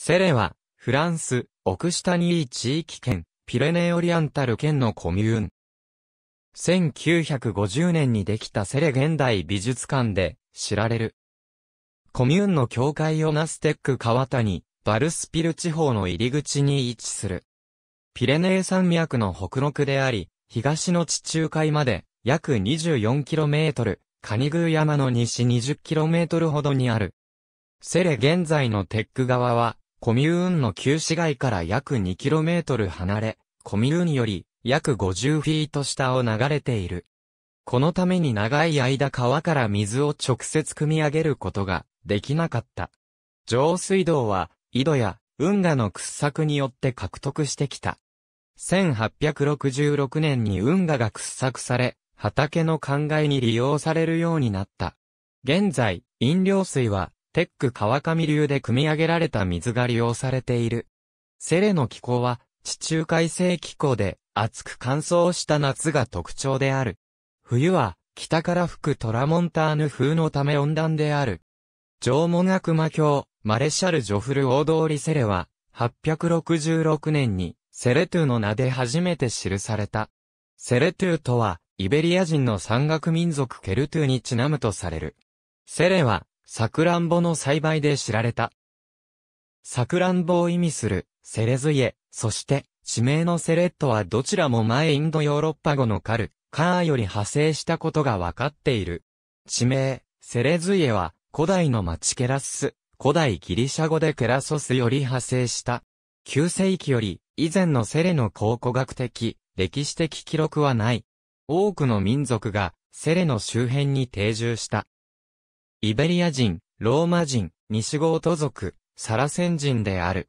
セレは、フランス、オクシタニー地域圏、ピレネーオリアンタル圏のコミューン。1950年にできたセレ現代美術館で知られる。コミューンの境界をナステック川谷、バルスピル地方の入り口に位置する。ピレネー山脈の北陸であり、東の地中海まで約 24km、カニグー山の西 20km ほどにある。セレ現在のテック側は、コミューンの旧市街から約 2km 離れ、コミューンより約50フィート下を流れている。このために長い間川から水を直接汲み上げることができなかった。上水道は、井戸や運河の掘削によって獲得してきた。1866年に運河が掘削され、畑の灌漑に利用されるようになった。現在、飲料水はテック川上流で汲み上げられた水が利用されている。セレの気候は地中海性気候で暑く乾燥した夏が特徴である。冬は北から吹くトラモンターヌ風のため温暖である。縄文悪魔教、マレシャル・ジョフル大通セレは、866年に、セレトゥの名で初めて記された。セレトゥとは、イベリア人の山岳民族ケルトゥにちなむとされる。セレは、サクランボの栽培で知られた。サクランボを意味する、セレズイエ、そして、地名のセレットはどちらも前インドヨーロッパ語のカル、カーより派生したことがわかっている。地名、セレズイエは、古代の町ケラス、古代ギリシャ語でケラソスより派生した。9世紀より、以前のセレの考古学的、歴史的記録はない。多くの民族が、セレの周辺に定住した。イベリア人、ローマ人、西ゴート族、サラセン人である。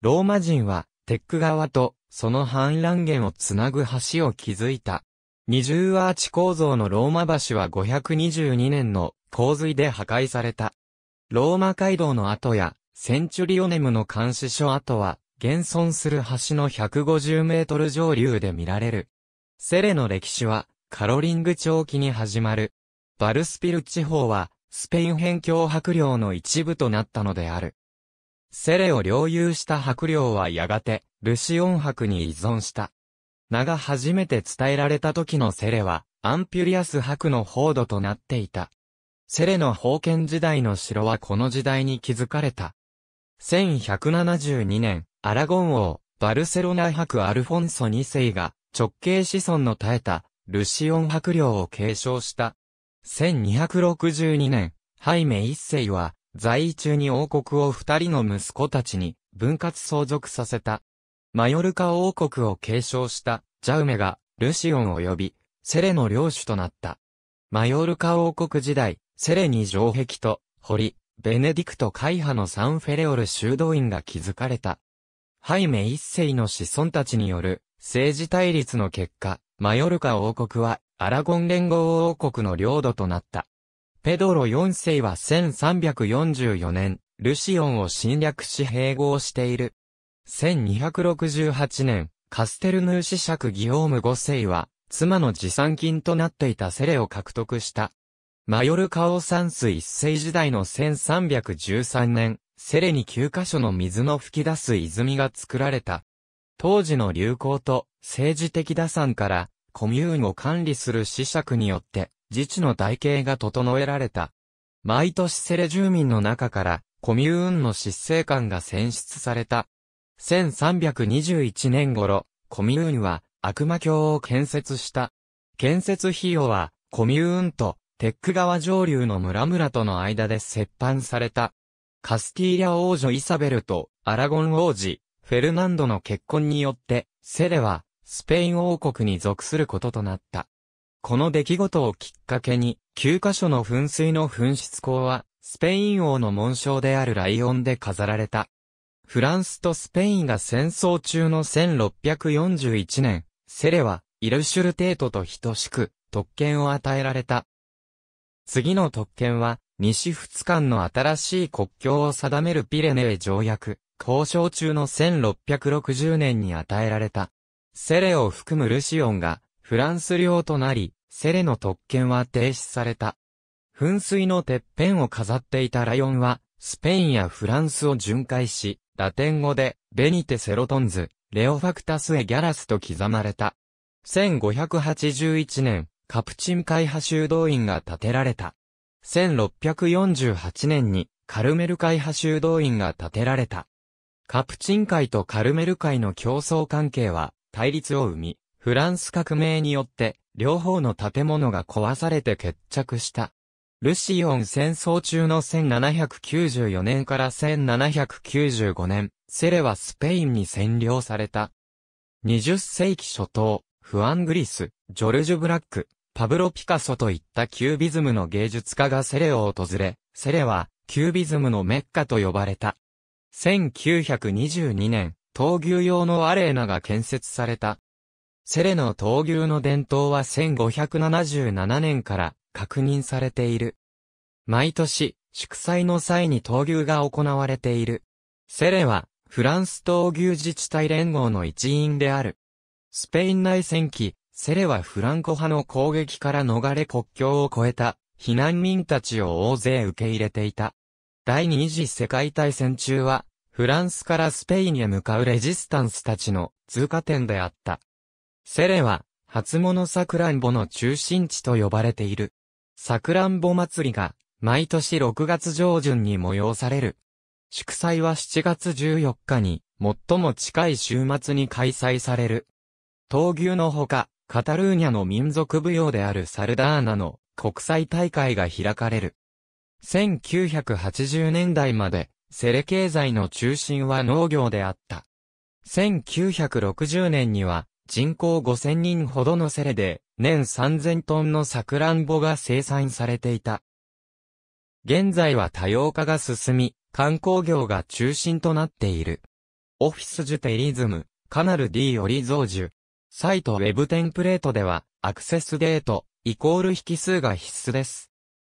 ローマ人は、テック川と、その反乱源をつなぐ橋を築いた。二重アーチ構造のローマ橋は522年の洪水で破壊された。ローマ街道の跡や、センチュリオネムの監視所跡は、現存する橋の150メートル上流で見られる。セレの歴史は、カロリング長期に始まる。バルスピル地方は、スペイン辺境白領の一部となったのである。セレを領有した白領はやがて、ルシオン伯に依存した。名が初めて伝えられた時のセレは、アンピュリアス伯の報道となっていた。セレの封建時代の城はこの時代に築かれた。1172年、アラゴン王、バルセロナ博アルフォンソ2世が、直系子孫の絶えた、ルシオン伯領を継承した。1262年、ハイメ一世は、在位中に王国を二人の息子たちに分割相続させた。マヨルカ王国を継承したジャウメがルシオンを呼び、セレの領主となった。マヨルカ王国時代、セレに城壁と堀、ベネディクト会派のサンフェレオル修道院が築かれた。ハイメ一世の子孫たちによる政治対立の結果、マヨルカ王国はアラゴン連合王国の領土となった。ペドロ4世は1344年、ルシオンを侵略し併合している。1268年、カステルヌー子爵ギオーム5世は、妻の持参金となっていたセレを獲得した。マヨルカ王三水一世時代の1313年、セレに9カ所の水の噴き出す泉が作られた。当時の流行と政治的打算からコミューンを管理する施爵によって、自治の体系が整えられた。毎年セレ住民の中から、コミューンの執政官が選出された。1321年頃、コミューンは悪魔教を建設した。建設費用は、コミューンとテック川上流の村々との間で折半された。カスティーリャ王女イサベルとアラゴン王子、フェルナンドの結婚によって、セレはスペイン王国に属することとなった。この出来事をきっかけに、9カ所の噴水の噴出口は、スペイン王の紋章であるライオンで飾られた。フランスとスペインが戦争中の1641年、セレは、イルシュルテートと等しく、特権を与えられた。次の特権は、西仏間の新しい国境を定めるピレネー条約、交渉中の1660年に与えられた。セレを含むルシオンがフランス領となり、セレの特権は停止された。噴水のてっぺんを飾っていたライオンは、スペインやフランスを巡回し、ラテン語で、ベニテセロトンズ、レオファクタスエギャラスと刻まれた。1581年、カプチン会派修道院が建てられた。1648年に、カルメル会派修道院が建てられた。カプチン会とカルメル会の競争関係は、対立を生み、フランス革命によって、両方の建物が壊されて決着した。ルシオン戦争中の1794年から1795年、セレはスペインに占領された。20世紀初頭、フアン・グリス、ジョルジュ・ブラック、パブロ・ピカソといったキュービズムの芸術家がセレを訪れ、セレはキュービズムのメッカと呼ばれた。1922年、闘牛用のアレーナが建設された。セレの闘牛の伝統は1577年から確認されている。毎年、祝祭の際に闘牛が行われている。セレは、フランス闘牛自治体連合の一員である。スペイン内戦期、セレはフランコ派の攻撃から逃れ国境を越えた、避難民たちを大勢受け入れていた。第二次世界大戦中は、フランスからスペインへ向かうレジスタンスたちの通過点であった。セレは、初物サクランボの中心地と呼ばれている。サクランボ祭りが、毎年6月上旬に催される。祝祭は7月14日に、最も近い週末に開催される。闘牛のほか、カタルーニャの民族舞踊であるサルダーナの国際大会が開かれる。1980年代までセレ経済の中心は農業であった。1960年には人口5000人ほどのセレで年3000トンのサクランボが生産されていた。現在は多様化が進み、観光業が中心となっている。オフィスジュテリズム、カナル D より増ュ。サイトウェブテンプレートでは、アクセスデート、イコール引数が必須です。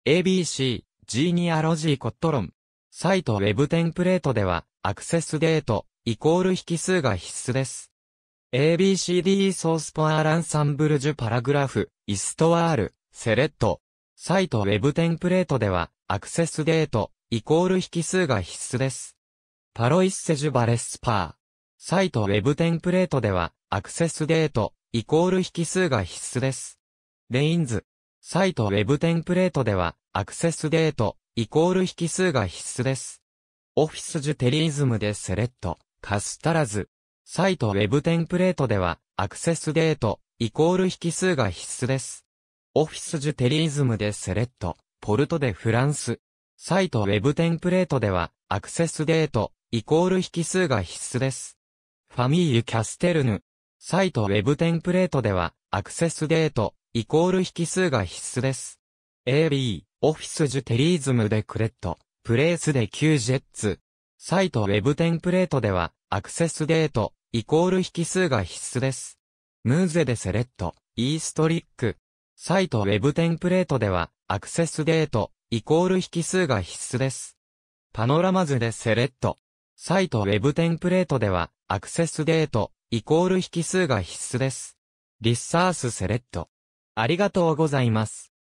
ABC、ジーニアロジーコットロン。サイトウェブテンプレートでは、アクセスデート、イコール引数が必須です。ABCDE ソースポアーランサンブルジュパラグラフ、イストワール、セレット。サイトウェブテンプレートでは、アクセスデート、イコール引数が必須です。パロイッセジュバレスパー。サイトウェブテンプレートでは、アクセスデート、イコール引数が必須です。レインズ。サイトウェブテンプレートでは、アクセスデート、イコール引数が必須です。オフィスジュテリズムでセレット、カスタらず。サイトウェブテンプレートでは、アクセスデート、イコール引数が必須です。オフィスジュテリズムでセレット、ポルトでフランス。サイトウェブテンプレートでは、アクセスデート、イコール引数が必須です。ファミーユキャステルヌ。サイトウェブテンプレートでは、アクセスデート、イコール引数が必須です。AB オフィスジュテリーズムでクレット、プレイスで Q ジェッツ。サイトウェブテンプレートでは、アクセスデート、イコール引数が必須です。ムーゼでセレット、イーストリック。サイトウェブテンプレートでは、アクセスデート、イコール引数が必須です。パノラマ図でセレット。サイトウェブテンプレートでは、アクセスデート、イコール引数が必須です。リッサースセレット。ありがとうございます。